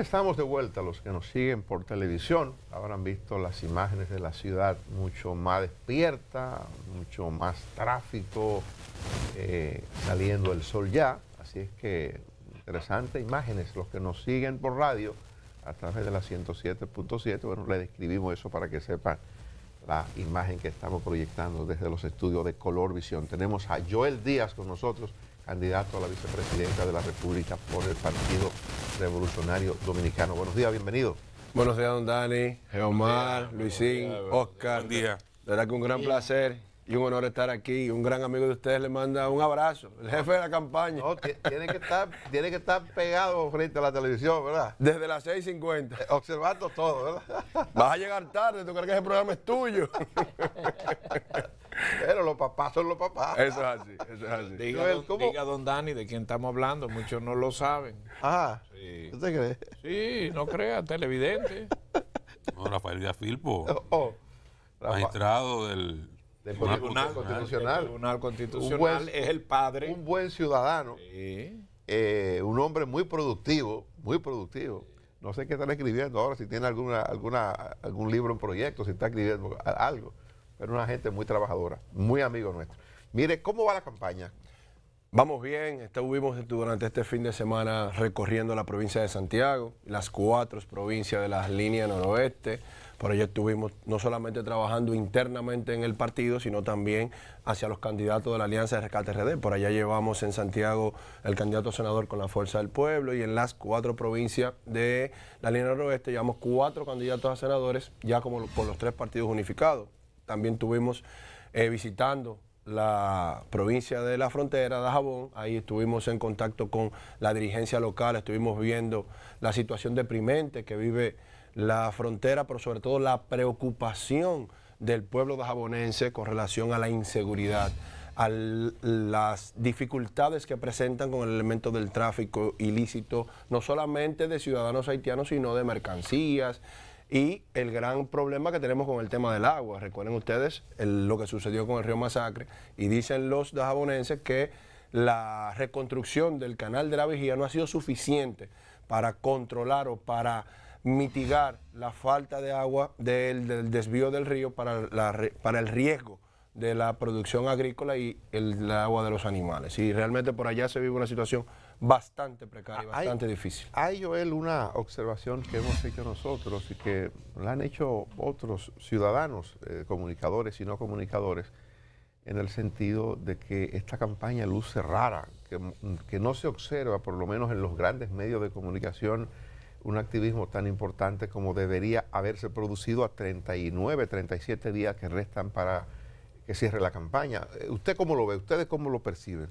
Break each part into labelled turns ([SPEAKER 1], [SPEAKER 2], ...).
[SPEAKER 1] estamos de vuelta. Los que nos siguen por televisión habrán visto las imágenes de la ciudad mucho más despierta, mucho más tráfico, eh, saliendo el sol ya. Así es que interesantes imágenes. Los que nos siguen por radio a través de la 107.7, bueno, le describimos eso para que sepan la imagen que estamos proyectando desde los estudios de Color Visión. Tenemos a Joel Díaz con nosotros candidato a la vicepresidenta de la República por el Partido Revolucionario Dominicano.
[SPEAKER 2] Buenos días, bienvenido. Buenos días, don Dani, Omar, Luisín, Oscar. Buen día. verdad que un gran placer y un honor estar aquí. Un gran amigo de ustedes le manda un abrazo, el jefe de la campaña. tiene, que estar, tiene que estar pegado frente a la televisión, ¿verdad? Desde las 6.50. Eh, observando todo, ¿verdad? Vas a llegar tarde, tú crees que ese programa es tuyo. Pero los papás son los papás. Eso es así, eso es así. Diga,
[SPEAKER 3] don, Dani de quién estamos hablando, muchos no lo saben. Ah, ¿usted cree? Sí, no crea, televidente.
[SPEAKER 4] don Rafael Filpo, oh, oh. magistrado del, Tribunal
[SPEAKER 1] Constitucional. es
[SPEAKER 3] el padre. Un
[SPEAKER 1] buen ciudadano, eh, un hombre muy productivo, muy productivo. No sé qué están escribiendo ahora, si tiene alguna, alguna, algún libro en proyecto, si está escribiendo algo
[SPEAKER 2] pero una gente muy trabajadora, muy amigo nuestro. Mire, ¿cómo va la campaña? Vamos bien, estuvimos durante este fin de semana recorriendo la provincia de Santiago, las cuatro provincias de la línea noroeste. Por allá estuvimos no solamente trabajando internamente en el partido, sino también hacia los candidatos de la Alianza de Rescate RD. Por allá llevamos en Santiago el candidato senador con la Fuerza del Pueblo y en las cuatro provincias de la línea noroeste llevamos cuatro candidatos a senadores, ya como por los tres partidos unificados también tuvimos eh, visitando la provincia de la frontera, Dajabón, ahí estuvimos en contacto con la dirigencia local, estuvimos viendo la situación deprimente que vive la frontera, pero sobre todo la preocupación del pueblo dajabonense con relación a la inseguridad, a las dificultades que presentan con el elemento del tráfico ilícito, no solamente de ciudadanos haitianos, sino de mercancías, y el gran problema que tenemos con el tema del agua. Recuerden ustedes lo que sucedió con el río Masacre y dicen los dajabonenses que la reconstrucción del canal de la vigía no ha sido suficiente para controlar o para mitigar la falta de agua del, desvío del río para, la, para el riesgo de la producción agrícola y el agua de los animales. Y realmente por allá se vive una situación bastante precario, bastante difícil. Hay, Joel, una observación
[SPEAKER 1] que hemos hecho nosotros y que la han hecho otros ciudadanos, eh, comunicadores y no comunicadores, en el sentido de que esta campaña luce rara, que, mm, que no se observa, por lo menos en los grandes medios de comunicación, un activismo tan importante como debería haberse producido a 39, 37 días que
[SPEAKER 2] restan para que cierre la campaña. Eh, ¿Usted cómo lo ve? ¿Ustedes cómo lo perciben?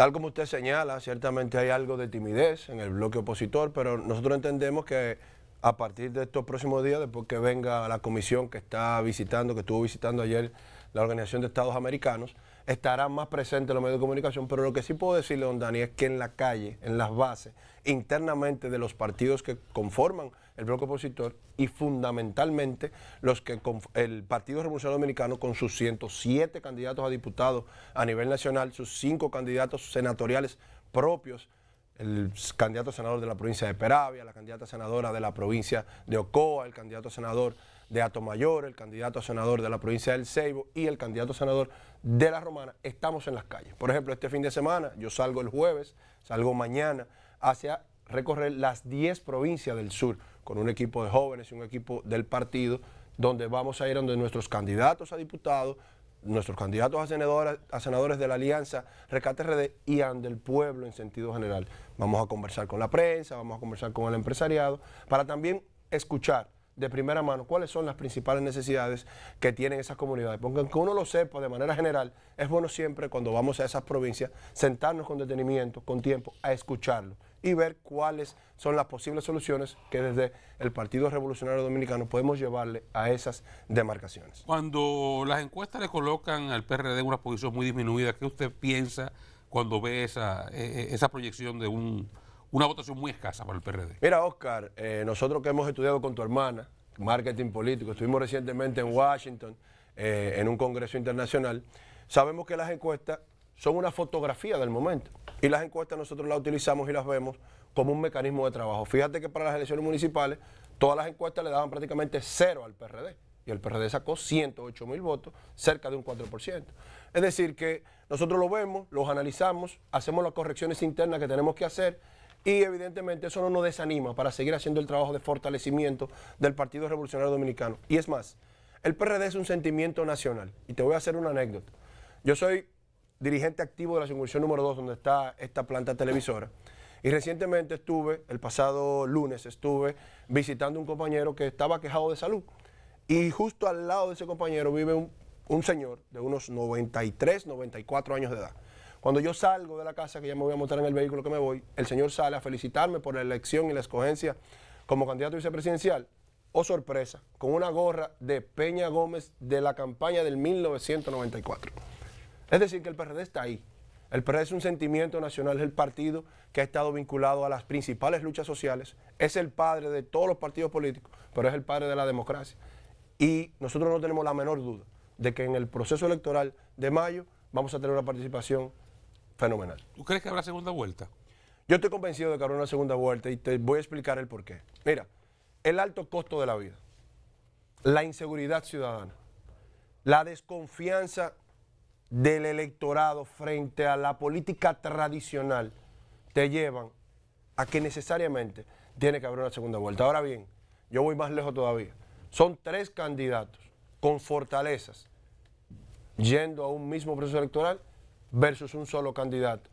[SPEAKER 2] Tal como usted señala, ciertamente hay algo de timidez en el bloque opositor, pero nosotros entendemos que a partir de estos próximos días, después que venga la comisión que está visitando, que estuvo visitando ayer la Organización de Estados Americanos, estarán más presentes en los medios de comunicación, pero lo que sí puedo decirle, don Dani, es que en la calle, en las bases, internamente de los partidos que conforman el bloque opositor y fundamentalmente los que el Partido Revolucionario Dominicano con sus 107 candidatos a diputados a nivel nacional, sus cinco candidatos senatoriales propios, el candidato senador de la provincia de Peravia, la candidata senadora de la provincia de Ocoa, el candidato senador de mayor el candidato a senador de la provincia del Ceibo y el candidato a senador de La Romana, estamos en las calles. Por ejemplo, este fin de semana, yo salgo el jueves, salgo mañana hacia recorrer las 10 provincias del sur con un equipo de jóvenes y un equipo del partido, donde vamos a ir donde nuestros candidatos a diputados, nuestros candidatos a, senadores, a senadores de la Alianza recate RD y del pueblo en sentido general. Vamos a conversar con la prensa, vamos a conversar con el empresariado, para también escuchar de primera mano cuáles son las principales necesidades que tienen esas comunidades. Porque aunque uno lo sepa de manera general, es bueno siempre cuando vamos a esas provincias sentarnos con detenimiento, con tiempo, a escucharlo y ver cuáles son las posibles soluciones que desde el Partido Revolucionario Dominicano podemos llevarle a esas demarcaciones.
[SPEAKER 4] Cuando las encuestas le colocan al PRD una posición muy disminuida, ¿qué usted piensa cuando ve esa, eh, eh, esa proyección de un
[SPEAKER 2] una votación muy escasa para el PRD. Mira, Oscar, eh, nosotros que hemos estudiado con tu hermana, marketing político, estuvimos recientemente en Washington, eh, en un congreso internacional, sabemos que las encuestas son una fotografía del momento. Y las encuestas nosotros las utilizamos y las vemos como un mecanismo de trabajo. Fíjate que para las elecciones municipales, todas las encuestas le daban prácticamente cero al PRD. Y el PRD sacó 108 mil votos, cerca de un 4%. Es decir, que nosotros lo vemos, los analizamos, hacemos las correcciones internas que tenemos que hacer y evidentemente eso no nos desanima para seguir haciendo el trabajo de fortalecimiento del Partido Revolucionario Dominicano. Y es más, el PRD es un sentimiento nacional. Y te voy a hacer una anécdota. Yo soy dirigente activo de la circunscripción número 2, donde está esta planta televisora. Y recientemente estuve, el pasado lunes, estuve visitando un compañero que estaba quejado de salud. Y justo al lado de ese compañero vive un, un señor de unos 93, 94 años de edad. Cuando yo salgo de la casa, que ya me voy a montar en el vehículo que me voy, el señor sale a felicitarme por la elección y la escogencia como candidato vicepresidencial. O oh, sorpresa, con una gorra de Peña Gómez de la campaña del 1994. Es decir, que el PRD está ahí. El PRD es un sentimiento nacional, es el partido que ha estado vinculado a las principales luchas sociales, es el padre de todos los partidos políticos, pero es el padre de la democracia. Y nosotros no tenemos la menor duda de que en el proceso electoral de mayo vamos a tener una participación fenomenal. ¿Tú crees que habrá segunda vuelta? Yo estoy convencido de que habrá una segunda vuelta y te voy a explicar el por qué. Mira, el alto costo de la vida, la inseguridad ciudadana, la desconfianza del electorado frente a la política tradicional te llevan a que necesariamente tiene que haber una segunda vuelta. Ahora bien, yo voy más lejos todavía. Son tres candidatos con fortalezas yendo a un mismo proceso electoral versus un solo candidato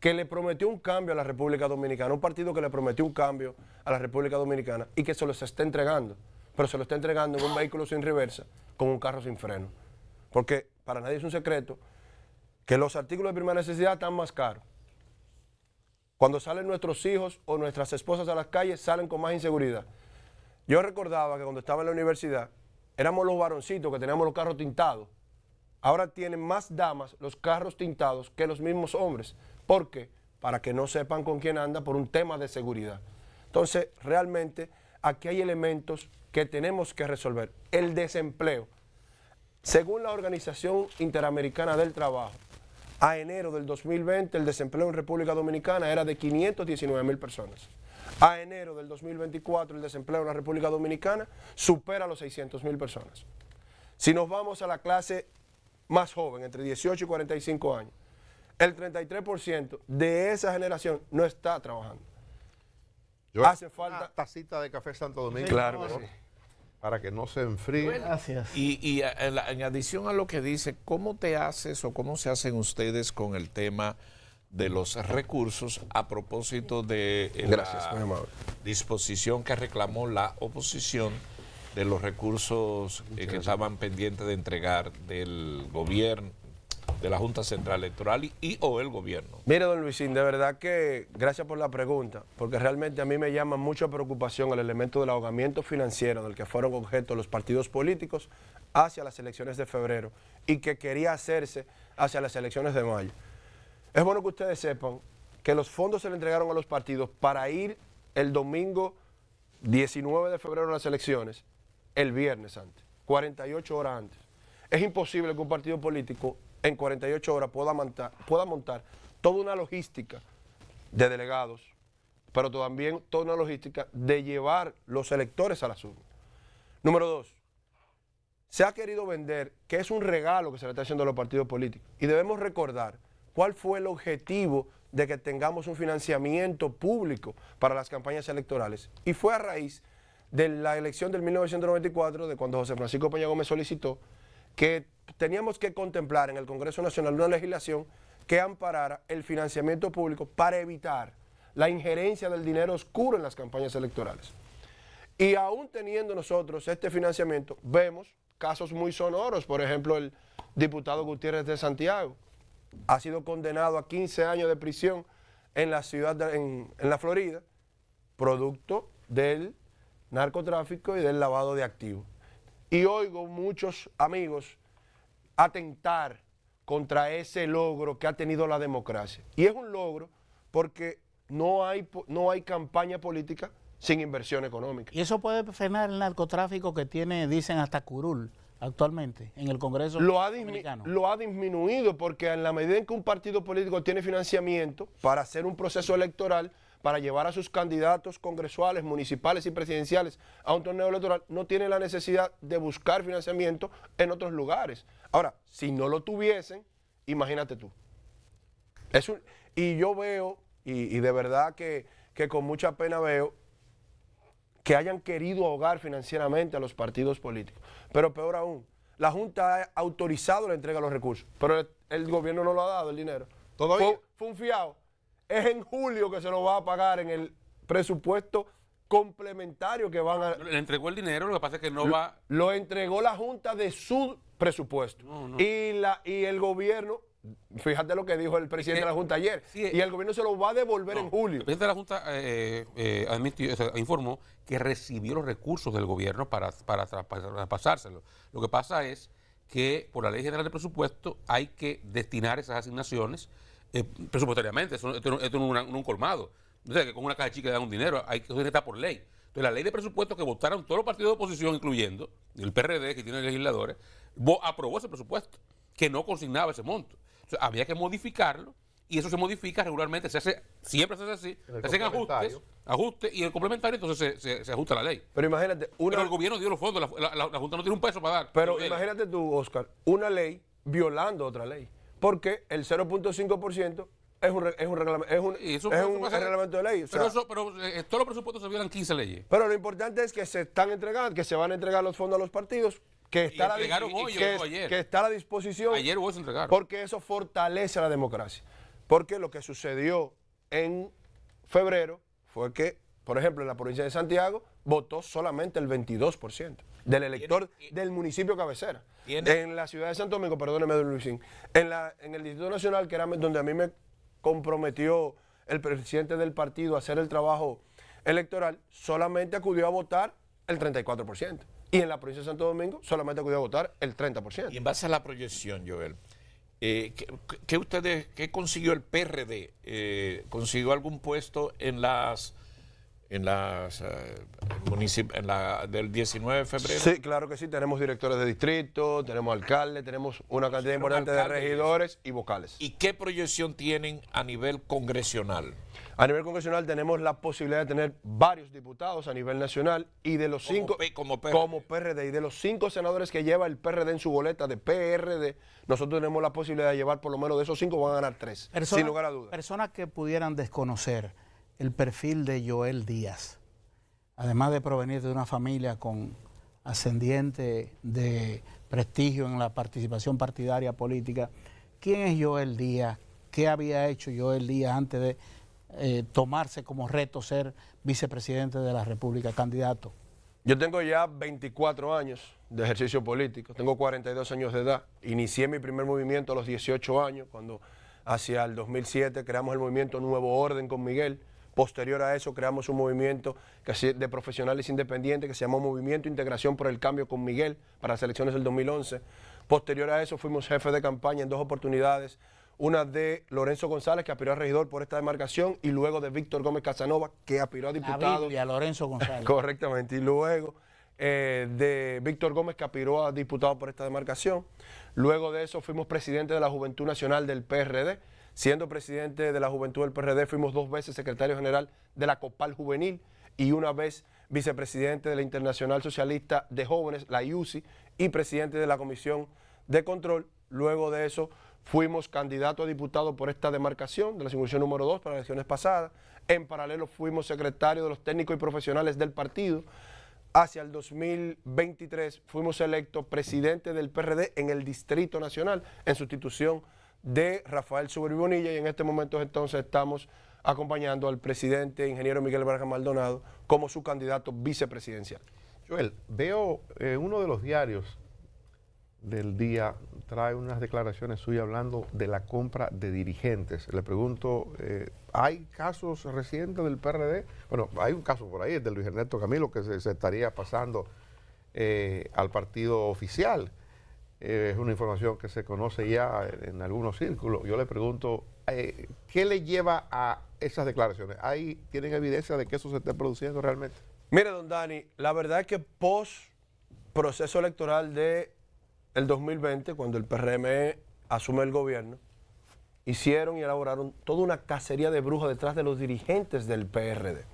[SPEAKER 2] que le prometió un cambio a la República Dominicana, un partido que le prometió un cambio a la República Dominicana y que se los está entregando, pero se lo está entregando en un vehículo sin reversa, con un carro sin freno. Porque para nadie es un secreto que los artículos de primera necesidad están más caros. Cuando salen nuestros hijos o nuestras esposas a las calles, salen con más inseguridad. Yo recordaba que cuando estaba en la universidad, éramos los varoncitos que teníamos los carros tintados ahora tienen más damas los carros tintados que los mismos hombres. ¿Por qué? Para que no sepan con quién anda por un tema de seguridad. Entonces, realmente, aquí hay elementos que tenemos que resolver. El desempleo. Según la Organización Interamericana del Trabajo, a enero del 2020 el desempleo en República Dominicana era de 519 mil personas. A enero del 2024 el desempleo en la República Dominicana supera los 600 mil personas. Si nos vamos a la clase más joven, entre 18 y 45 años, el 33% de esa generación no está trabajando. Hace falta... tacita de café Santo Domingo. claro,
[SPEAKER 3] Para que no se enfríe. Y, eh, en, adición a lo que dice, ¿cómo te haces o cómo se hacen ustedes con el tema de los recursos a propósito de la disposición que reclamó la oposición de los recursos eh, que estaban pendientes de entregar del gobierno, de la Junta Central Electoral y, y, o el gobierno.
[SPEAKER 2] Mire, don Luisín, de verdad que gracias por la pregunta, porque realmente a mí me llama mucha preocupación el elemento del ahogamiento financiero del que fueron objeto los partidos políticos hacia las elecciones de febrero y que quería hacerse hacia las elecciones de mayo. Es bueno que ustedes sepan que los fondos se le entregaron a los partidos para ir el domingo 19 de febrero a las elecciones el viernes antes, 48 horas antes. Es imposible que un partido político en 48 horas pueda montar, montar toda una logística de delegados, pero también toda una logística de llevar los electores a la urnas. Número dos, se ha querido vender que es un regalo que se le está haciendo a los partidos políticos. Y debemos recordar cuál fue el objetivo de que tengamos un financiamiento público para las campañas electorales. Y fue a raíz de la elección del 1994, de cuando José Francisco Peña Gómez solicitó que teníamos que contemplar en el Congreso Nacional una legislación que amparara el financiamiento público para evitar la injerencia del dinero oscuro en las campañas electorales. Y aún teniendo nosotros este financiamiento, vemos casos muy sonoros, por ejemplo, el diputado Gutiérrez de Santiago ha sido condenado a 15 años de prisión en la ciudad, en la Florida, producto del narcotráfico y del lavado de activos. Y oigo muchos amigos atentar contra ese logro que ha tenido la democracia. Y es un logro porque no hay, no hay campaña política sin inversión económica.
[SPEAKER 3] ¿Y eso puede frenar el narcotráfico que tiene, dicen, hasta curul actualmente en el Congreso lo ha
[SPEAKER 2] Lo ha disminuido porque en la medida en que un partido político tiene financiamiento para hacer un proceso electoral, para llevar a sus candidatos congresuales, municipales y presidenciales a un torneo electoral, no tiene la necesidad de buscar financiamiento en otros lugares. Ahora, si no lo tuviesen, imagínate tú. y yo veo, y, de verdad que, con mucha pena veo, que hayan querido ahogar financieramente a los partidos políticos. Pero peor aún, la Junta ha autorizado la entrega de los recursos, pero el, gobierno no lo ha dado el dinero. Todo fue un fiado es en julio que se lo va a pagar en el presupuesto complementario que van a...
[SPEAKER 4] Le entregó el dinero, lo que pasa es que no va...
[SPEAKER 2] Lo entregó la Junta de su presupuesto. Y, la, y el gobierno, fíjate lo que dijo el presidente de la Junta ayer, y
[SPEAKER 4] el gobierno se lo va a devolver en julio. El presidente de la Junta eh, eh, eh, informó que recibió los recursos del gobierno para, para, Lo que pasa es que por la Ley General de Presupuesto hay que destinar esas asignaciones eh, presupuestariamente, esto, no es un, colmado. no sé que con una caja chica dan un dinero, hay que está por ley. Entonces, la ley de presupuesto que votaron todos los partidos de oposición, incluyendo el PRD, que tiene legisladores, aprobó ese presupuesto, que no consignaba ese monto. había que modificarlo y eso se modifica regularmente, se hace, siempre se hace así, se hacen ajustes, ajustes y el complementario entonces se, ajusta la ley. Pero imagínate, una... el gobierno dio los fondos, la, la Junta no tiene un peso para dar. Pero
[SPEAKER 2] imagínate tú, Oscar, una ley violando otra ley porque el 0.5% es un, es un, reglamento, es un, reglamento de ley. pero,
[SPEAKER 4] eh, todos los presupuestos se vieron 15 leyes.
[SPEAKER 2] Pero lo importante es que se están entregando, que se van a entregar los fondos a los partidos, que está, a, la, que, está disposición. Porque eso fortalece la democracia. Porque lo que sucedió en febrero fue que, por ejemplo, en la provincia de Santiago votó solamente el 22% del elector del municipio cabecera. En la ciudad de Santo Domingo, perdóneme, don Luisín, en, la, en el Distrito Nacional, que era donde a mí me comprometió el presidente del partido a hacer el trabajo electoral, solamente acudió a votar el 34%. Y en la provincia de Santo Domingo solamente acudió a votar el 30%. Y en base a la proyección, Joel, eh, ¿qué, ustedes, consiguió el PRD?
[SPEAKER 3] Eh, ¿Consiguió algún puesto en las en las eh,
[SPEAKER 2] en la, del 19 de febrero. Sí, claro que sí, tenemos directores de distrito, tenemos alcaldes, tenemos una cantidad importante de regidores y vocales. ¿Y qué proyección tienen a nivel congresional? A nivel congresional tenemos la posibilidad de tener varios diputados a nivel nacional y de los cinco como, PRD. como PRD y de los cinco senadores que lleva el PRD en su boleta de PRD, nosotros tenemos la posibilidad de llevar por lo menos de esos cinco van a ganar tres, sin lugar a dudas.
[SPEAKER 3] Personas que pudieran desconocer el perfil de Joel Díaz. Además de provenir de una familia con ascendiente de prestigio en la participación partidaria política, ¿quién es Joel Díaz? ¿Qué había hecho Joel Díaz antes de eh, tomarse como reto ser vicepresidente de la República, candidato?
[SPEAKER 2] Yo tengo ya 24 años de ejercicio político, tengo 42 años de edad. Inicié mi primer movimiento a los 18 años, cuando hacia el 2007 creamos el movimiento Nuevo Orden con Miguel. Posterior a eso creamos un movimiento de profesionales independientes que se llamó Movimiento Integración por el Cambio con Miguel para las elecciones del 2011. Posterior a eso fuimos jefe de campaña en dos oportunidades, una de Lorenzo González que aspiró a regidor por esta demarcación y luego de Víctor Gómez Casanova que aspiró a diputado. Y a Lorenzo González. Correctamente, y luego eh, de Víctor Gómez que aspiró a diputado por esta demarcación. Luego de eso fuimos presidente de la Juventud Nacional del PRD Siendo presidente de la Juventud del PRD, fuimos dos veces secretario general de la COPAL Juvenil y una vez vicepresidente de la Internacional Socialista de Jóvenes, la IUCI, y presidente de la Comisión de Control. Luego de eso, fuimos candidato a diputado por esta demarcación de la circunscripción número 2 para las elecciones pasadas. En paralelo, fuimos secretario de los técnicos y profesionales del partido. Hacia el 2023 fuimos electo presidente del PRD en el Distrito Nacional en sustitución de Rafael bonilla y en este momento entonces estamos acompañando al presidente ingeniero Miguel Vargas Maldonado como su candidato vicepresidencial. Joel, veo eh, uno de los diarios
[SPEAKER 1] del día trae unas declaraciones suyas hablando de la compra de dirigentes. Le pregunto, eh, ¿hay casos recientes del PRD? Bueno, hay un caso por ahí, el de Luis Ernesto Camilo, que se, estaría pasando eh, al partido oficial. Eh, es una información que se conoce ya en, algunos círculos. Yo le pregunto, eh, ¿qué le lleva a esas declaraciones? ¿Hay, ¿Tienen evidencia de que eso se esté produciendo realmente?
[SPEAKER 2] Mire, don Dani, la verdad es que post proceso electoral de 2020, cuando el PRM asume el gobierno, hicieron y elaboraron toda una cacería de brujas detrás de los dirigentes del PRD.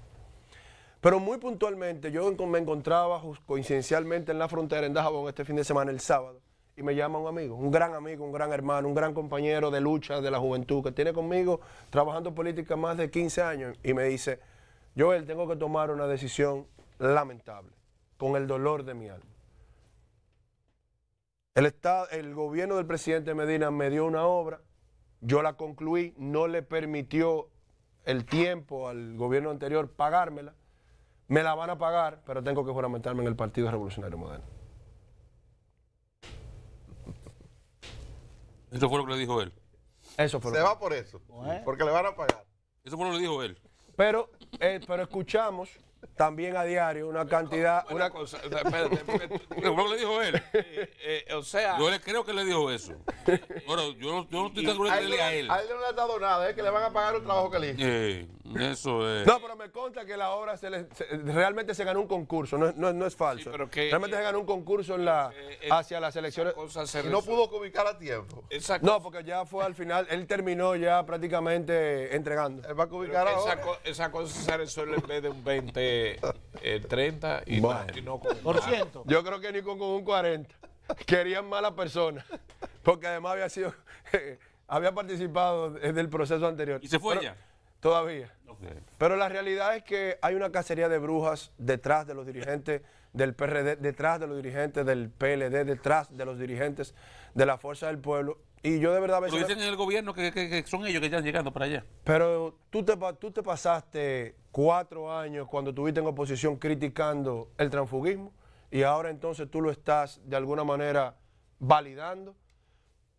[SPEAKER 2] Pero muy puntualmente, yo me encontraba coincidencialmente en la frontera, en Dajabón, este fin de semana, el sábado, y me llama un amigo, un gran amigo, un gran hermano, un gran compañero de lucha de la juventud que tiene conmigo trabajando política más de 15 años y me dice, Joel, tengo que tomar una decisión lamentable, con el dolor de mi alma. El, estado, el gobierno del presidente Medina me dio una obra, yo la concluí, no le permitió el tiempo al gobierno anterior pagármela, me la van a pagar, pero tengo que juramentarme en el Partido Revolucionario Moderno.
[SPEAKER 4] Eso fue lo que le dijo él. Eso
[SPEAKER 1] Se va por eso.
[SPEAKER 2] ¿Eh? Porque le van a pagar. Eso fue lo que le dijo él. Pero, eh, pero escuchamos también a diario una cantidad. Una, cosa. lo que le dijo él.
[SPEAKER 4] Eh, eh, o sea. Yo le creo que le dijo eso. Ahora, yo, yo no estoy tan seguro que le a él. A él
[SPEAKER 1] no le ha dado nada, es que le van a pagar
[SPEAKER 2] el trabajo que le hizo. Eso es. No, pero me consta que la obra realmente se ganó un concurso, no, no, es falso. realmente se ganó un concurso en la, eh, eh, hacia las elecciones. y no pudo ubicar a tiempo. No, porque ya fue al final, él terminó ya prácticamente entregando. va a ubicar
[SPEAKER 3] Esa, cosa se resuelve en vez de un 20, 30
[SPEAKER 2] eh, y, no, Por ciento. Yo creo que ni con, un 40. Querían mala persona, porque además había sido, había participado del proceso anterior. Y se fue ya. Todavía. Pero la realidad es que hay una cacería de brujas detrás de los dirigentes del PRD, detrás de los dirigentes del PLD, detrás de los dirigentes de la Fuerza del Pueblo. Y yo de verdad... Pero dicen
[SPEAKER 4] en el gobierno que, son ellos que están llegando para allá.
[SPEAKER 2] Pero tú te, tú te pasaste cuatro años cuando estuviste en oposición criticando el transfugismo y ahora entonces tú lo estás de alguna manera validando.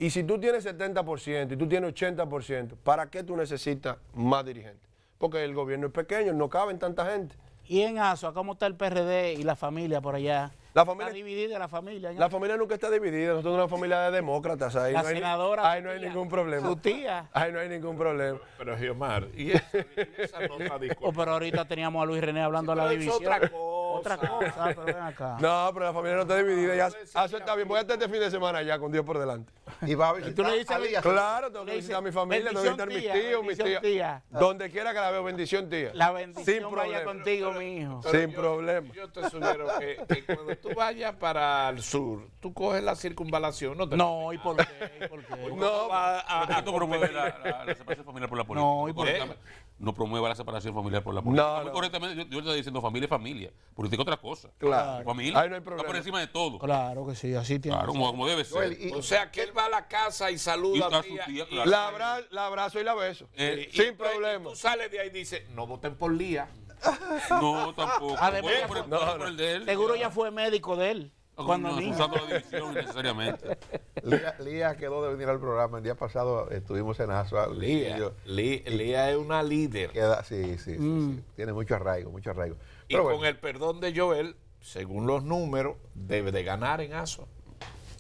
[SPEAKER 2] Y si tú tienes 70% y tú tienes 80%, ¿para qué tú necesitas más dirigentes? Porque el gobierno es pequeño, no caben tanta gente. ¿Y en ASOA cómo está el
[SPEAKER 3] PRD y la familia por allá?
[SPEAKER 2] La familia, está dividida la familia. La familia nunca está dividida. Nosotros somos una familia de demócratas. Ahí la senadora. ahí no hay ningún problema. Su tía. Ahí no hay ningún problema. Pero,
[SPEAKER 3] Giomar, y esa, oh, Pero ahorita teníamos a Luis René hablando
[SPEAKER 2] de la división otra cosa, pero ven acá. No, pero la familia no está dividida. Ya, eso está bien. Voy a estar este fin de semana ya con Dios por delante. Y ¿Tú le dices Claro, tengo que visitar a mi familia, tengo que a mis tíos, mis tías. Tía. Donde quiera que la veo, bendición, tía. La bendición Sin vaya contigo, mi hijo. Sin problema.
[SPEAKER 3] Yo te sugiero que, cuando tú vayas para el sur, tú coges la circunvalación. No, no ¿y por qué? ¿Y por qué? No, no a, la,
[SPEAKER 4] familiar por la política. No, ¿y por ¿Eh? qué? no promueva la separación familiar por la política. No, Correctamente, yo, le estoy diciendo familia es familia. Política es otra cosa. Claro. Familia está por encima de todo. Claro que sí, así tiene. Claro, como, debe ser.
[SPEAKER 3] o sea, que él va a la casa y saluda a su tía. la, abra, abrazo y la beso. Eh, sin pues, problema. Tú sales de ahí y dices, no voten por Lía. No, tampoco. Seguro ya fue médico de él. Cuando no,
[SPEAKER 4] la división necesariamente.
[SPEAKER 1] Lía, quedó de venir al programa. El día pasado estuvimos en ASUA. Lía,
[SPEAKER 3] es una líder. sí, sí, sí, mm. Tiene mucho arraigo, mucho arraigo. y con el perdón de Joel, según los números, debe de ganar en ASUA.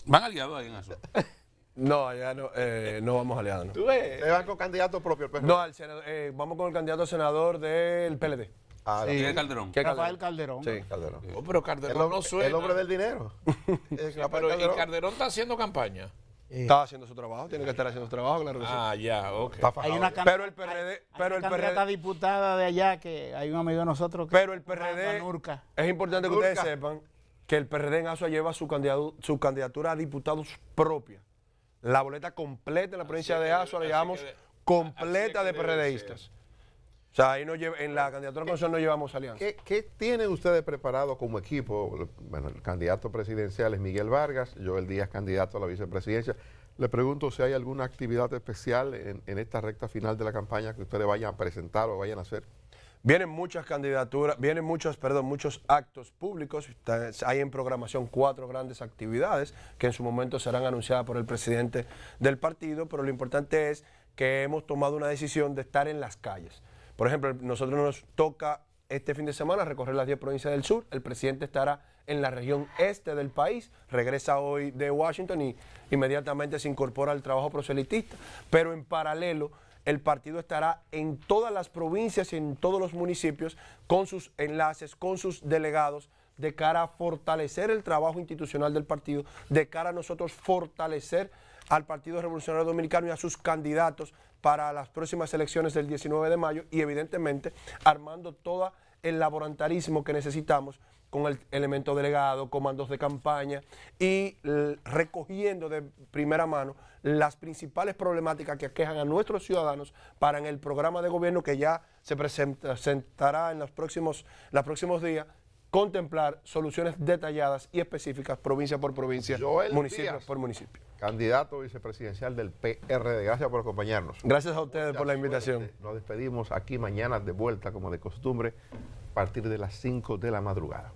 [SPEAKER 4] ¿Van aliados ahí en ASO?
[SPEAKER 2] No, allá no, eh, no vamos aliados. ¿no? ¿Tú van con candidato propio? no, al eh, vamos con el candidato senador del PLD. Ah, sí. Calderón? ¿Qué Rafael Calderón. Sí, Calderón. Oh, pero Calderón el, no El hombre del dinero. pero Calderón. Calderón está haciendo campaña? Eh. Está haciendo su trabajo, tiene que estar haciendo su trabajo, la que Ah, ya, ok. Está hay una pero el PRD.
[SPEAKER 3] Hay, diputada de allá que hay un amigo de nosotros que. Pero el PRD.
[SPEAKER 2] Es importante que ustedes sepan que el PRD en ASUA lleva su, candidatura a diputados propia. La boleta completa en la provincia de ASUA la llevamos completa de PRDistas. O sea, ahí no lleva, en la candidatura no llevamos alianza. ¿Qué, tienen ustedes
[SPEAKER 1] preparado como equipo? Bueno, el candidato presidencial es Miguel Vargas, yo el día es candidato a la vicepresidencia. Le pregunto si hay alguna actividad especial en, en esta recta final de la campaña que ustedes
[SPEAKER 2] vayan a presentar o vayan a hacer. Vienen muchas candidaturas, vienen muchos, perdón, muchos actos públicos. Hay en programación cuatro grandes actividades que en su momento serán anunciadas por el presidente del partido, pero lo importante es que hemos tomado una decisión de estar en las calles. Por ejemplo, nosotros nos toca este fin de semana recorrer las 10 provincias del sur. El presidente estará en la región este del país, regresa hoy de Washington y inmediatamente se incorpora al trabajo proselitista. Pero en paralelo, el partido estará en todas las provincias y en todos los municipios con sus enlaces, con sus delegados de cara a fortalecer el trabajo institucional del partido, de cara a nosotros fortalecer al Partido Revolucionario Dominicano y a sus candidatos para las próximas elecciones del 19 de mayo y evidentemente armando todo el laborantarismo que necesitamos con el elemento delegado, comandos de campaña y recogiendo de primera mano las principales problemáticas que aquejan a nuestros ciudadanos para en el programa de gobierno que ya se presentará en los próximos, los próximos días contemplar soluciones detalladas y específicas provincia por provincia, municipio por municipio candidato vicepresidencial del PRD. Gracias por acompañarnos. Gracias a ustedes por la invitación. Eh, nos
[SPEAKER 1] despedimos aquí mañana de vuelta, como de costumbre, a partir de las 5 de la madrugada.